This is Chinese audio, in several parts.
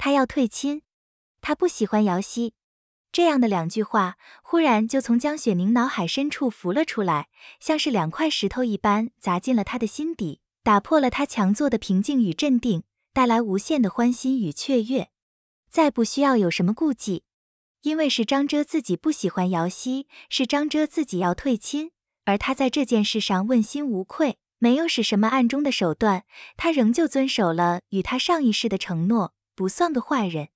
他要退亲，他不喜欢姚希，这样的两句话忽然就从江雪凝脑海深处浮了出来，像是两块石头一般砸进了他的心底，打破了他强作的平静与镇定，带来无限的欢欣与雀跃，再不需要有什么顾忌，因为是张哲自己不喜欢姚希，是张哲自己要退亲，而他在这件事上问心无愧，没有使什么暗中的手段，他仍旧遵守了与他上一世的承诺。不算个坏人，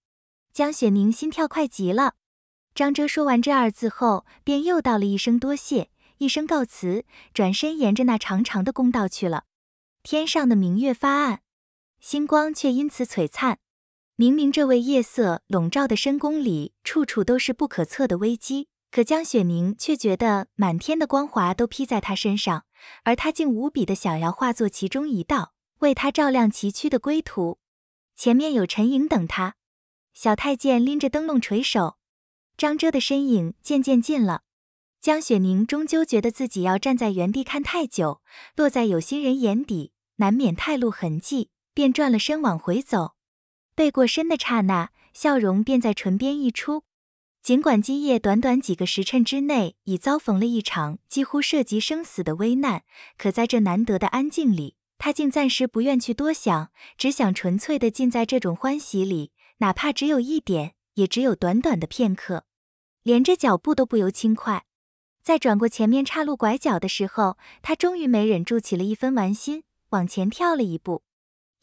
江雪凝心跳快极了。张哲说完这二字后，便又道了一声多谢，一声告辞，转身沿着那长长的宫道去了。天上的明月发暗，星光却因此璀璨。明明这位夜色笼罩的深宫里，处处都是不可测的危机，可江雪凝却觉得满天的光华都披在他身上，而他竟无比的想要化作其中一道，为他照亮崎岖的归途。前面有陈颖等他，小太监拎着灯笼垂手，张遮的身影渐渐近了。江雪宁终究觉得自己要站在原地看太久，落在有心人眼底，难免太露痕迹，便转了身往回走。背过身的刹那，笑容便在唇边溢出。尽管今夜短短几个时辰之内已遭逢了一场几乎涉及生死的危难，可在这难得的安静里。他竟暂时不愿去多想，只想纯粹的浸在这种欢喜里，哪怕只有一点，也只有短短的片刻。连着脚步都不由轻快。在转过前面岔路拐角的时候，他终于没忍住，起了一分玩心，往前跳了一步。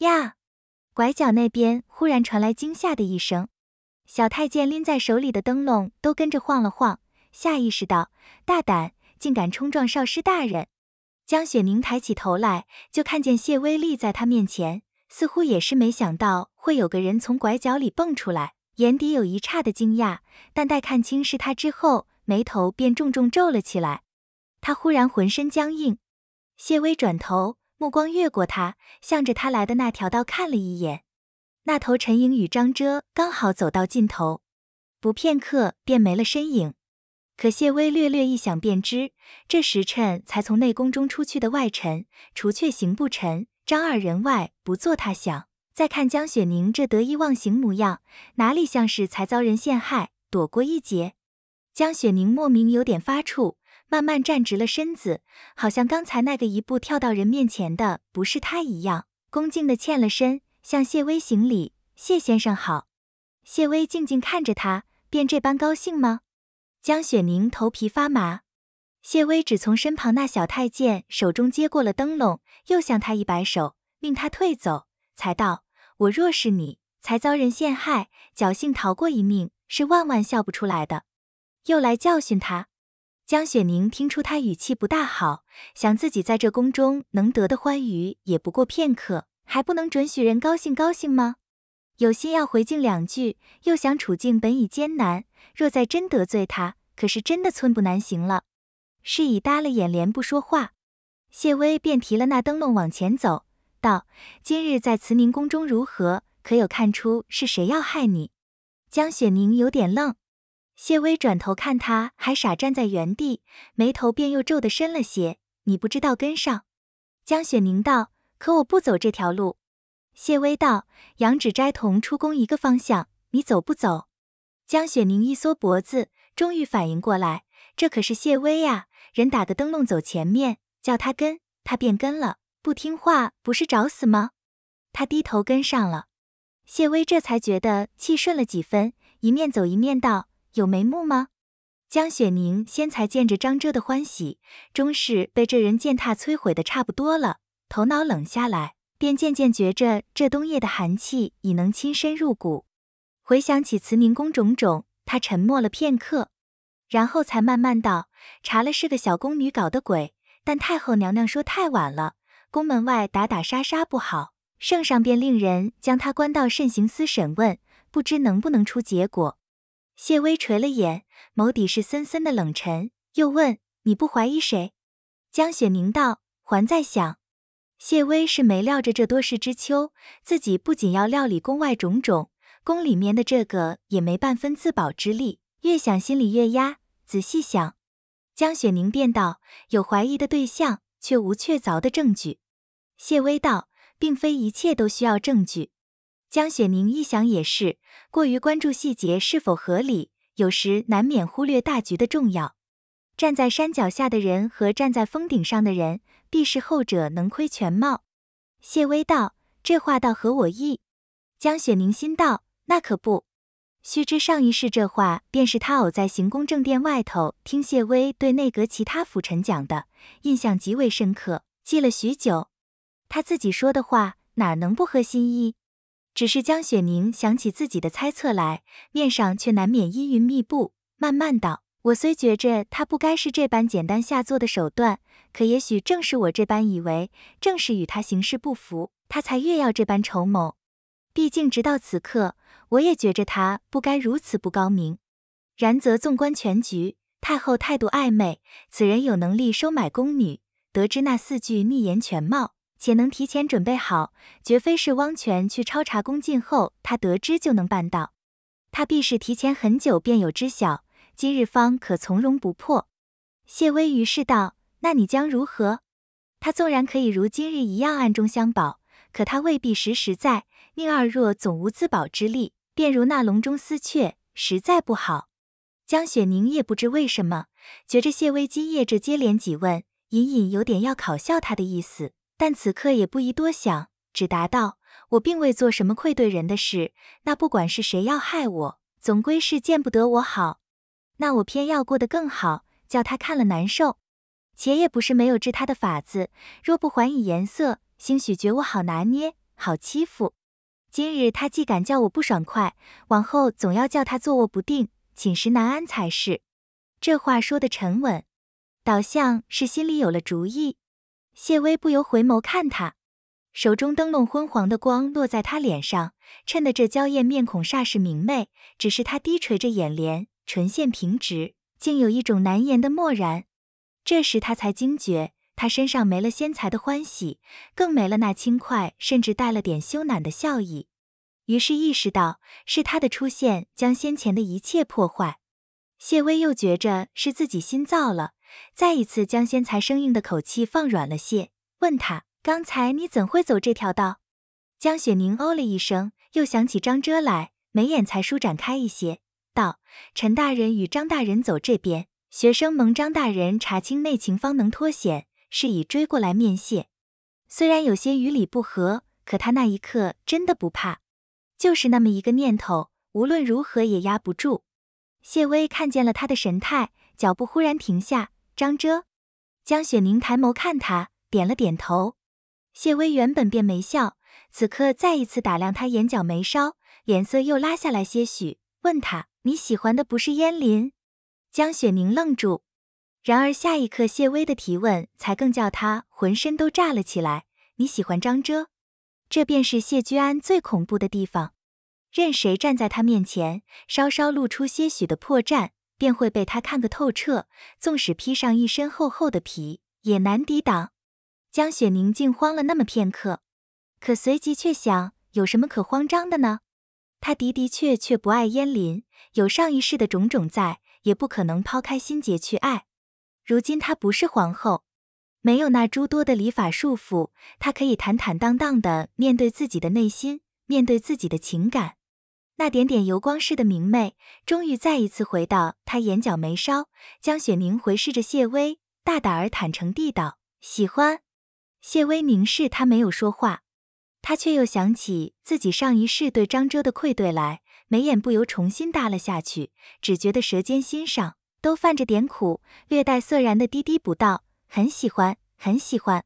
呀！拐角那边忽然传来惊吓的一声，小太监拎在手里的灯笼都跟着晃了晃，下意识道：大胆，竟敢冲撞少师大人！江雪宁抬起头来，就看见谢威立在他面前，似乎也是没想到会有个人从拐角里蹦出来，眼底有一刹的惊讶，但待看清是他之后，眉头便重重皱了起来。他忽然浑身僵硬。谢威转头，目光越过他，向着他来的那条道看了一眼，那头陈颖与张哲刚好走到尽头，不片刻便没了身影。可谢威略略一想便知，这时辰才从内宫中出去的外臣，除却刑部臣张二人外，不做他想。再看江雪宁这得意忘形模样，哪里像是才遭人陷害，躲过一劫？江雪宁莫名有点发怵，慢慢站直了身子，好像刚才那个一步跳到人面前的不是他一样，恭敬地欠了身，向谢威行礼：“谢先生好。”谢威静静看着他，便这般高兴吗？江雪宁头皮发麻，谢威只从身旁那小太监手中接过了灯笼，又向他一摆手，命他退走，才道：“我若是你，才遭人陷害，侥幸逃过一命，是万万笑不出来的。”又来教训他。江雪宁听出他语气不大好，想自己在这宫中能得的欢愉也不过片刻，还不能准许人高兴高兴吗？有心要回敬两句，又想处境本已艰难，若再真得罪他，可是真的寸步难行了。是已耷了眼帘不说话，谢威便提了那灯笼往前走，道：“今日在慈宁宫中如何？可有看出是谁要害你？”江雪凝有点愣，谢威转头看她，还傻站在原地，眉头便又皱得深了些。你不知道跟上？江雪凝道：“可我不走这条路。”谢威道：“杨芷斋同出宫一个方向，你走不走？”江雪凝一缩脖子，终于反应过来，这可是谢威呀！人打个灯笼走前面，叫他跟，他便跟了。不听话不是找死吗？他低头跟上了。谢威这才觉得气顺了几分，一面走一面道：“有眉目吗？”江雪凝先才见着张遮的欢喜，终是被这人践踏摧毁的差不多了，头脑冷下来。便渐渐觉着这冬夜的寒气已能亲身入骨，回想起慈宁宫种种，他沉默了片刻，然后才慢慢道：“查了是个小宫女搞的鬼，但太后娘娘说太晚了，宫门外打打杀杀不好，圣上便令人将她关到慎刑司审问，不知能不能出结果。”谢微垂了眼，眸底是森森的冷沉，又问：“你不怀疑谁？”江雪凝道：“还在想。”谢威是没料着这多事之秋，自己不仅要料理宫外种种，宫里面的这个也没半分自保之力。越想心里越压。仔细想，江雪凝便道：“有怀疑的对象，却无确凿的证据。”谢威道：“并非一切都需要证据。”江雪凝一想也是，过于关注细节是否合理，有时难免忽略大局的重要。站在山脚下的人和站在峰顶上的人。必是后者能窥全貌，谢威道：“这话倒合我意。”江雪凝心道：“那可不。”须知上一世这话，便是他偶在行宫正殿外头听谢威对内阁其他辅臣讲的，印象极为深刻，记了许久。他自己说的话，哪能不合心意？只是江雪凝想起自己的猜测来，面上却难免阴云密布，慢慢道。我虽觉着他不该是这般简单下作的手段，可也许正是我这般以为，正是与他行事不符，他才越要这般筹谋。毕竟直到此刻，我也觉着他不该如此不高明。然则纵观全局，太后态度暧昧，此人有能力收买宫女，得知那四句逆言全貌，且能提前准备好，绝非是汪权去抄查宫禁后他得知就能办到，他必是提前很久便有知晓。今日方可从容不迫。谢威于是道：“那你将如何？”他纵然可以如今日一样暗中相保，可他未必时时在。宁二若总无自保之力，便如那笼中丝雀，实在不好。江雪宁也不知为什么，觉着谢威今夜这接连几问，隐隐有点要考笑他的意思，但此刻也不宜多想，只答道：“我并未做什么愧对人的事。那不管是谁要害我，总归是见不得我好。”那我偏要过得更好，叫他看了难受。且也不是没有治他的法子。若不还以颜色，兴许觉我好拿捏，好欺负。今日他既敢叫我不爽快，往后总要叫他坐卧不定，寝食难安才是。这话说得沉稳，倒像是心里有了主意。谢薇不由回眸看他，手中灯笼昏黄的光落在他脸上，衬得这娇艳面孔煞是明媚。只是他低垂着眼帘。唇线平直，竟有一种难言的漠然。这时他才惊觉，他身上没了仙才的欢喜，更没了那轻快，甚至带了点羞赧的笑意。于是意识到是他的出现将先前的一切破坏。谢威又觉着是自己心燥了，再一次将仙才生硬的口气放软了些，问他：“刚才你怎会走这条道？”江雪凝哦了一声，又想起张哲来，眉眼才舒展开一些。道：“陈大人与张大人走这边，学生蒙张大人查清内情方能脱险，是以追过来面谢。虽然有些与理不合，可他那一刻真的不怕，就是那么一个念头，无论如何也压不住。”谢威看见了他的神态，脚步忽然停下。张哲、江雪凝抬眸看他，点了点头。谢威原本便没笑，此刻再一次打量他眼角眉梢，脸色又拉下来些许，问他。你喜欢的不是燕林？江雪凝愣住。然而下一刻，谢威的提问才更叫他浑身都炸了起来。你喜欢张哲？这便是谢居安最恐怖的地方。任谁站在他面前，稍稍露出些许的破绽，便会被他看个透彻。纵使披上一身厚厚的皮，也难抵挡。江雪凝竟慌了那么片刻，可随即却想：有什么可慌张的呢？他的的确确不爱燕临，有上一世的种种在，也不可能抛开心结去爱。如今她不是皇后，没有那诸多的礼法束缚，她可以坦坦荡荡地面对自己的内心，面对自己的情感。那点点油光似的明媚，终于再一次回到他眼角眉梢。江雪凝回视着谢薇，大胆而坦诚地道：“喜欢。”谢薇凝视他，没有说话。他却又想起自己上一世对张哲的愧对来，眉眼不由重新耷了下去，只觉得舌尖心上都泛着点苦，略带涩然的低低补道：“很喜欢，很喜欢。”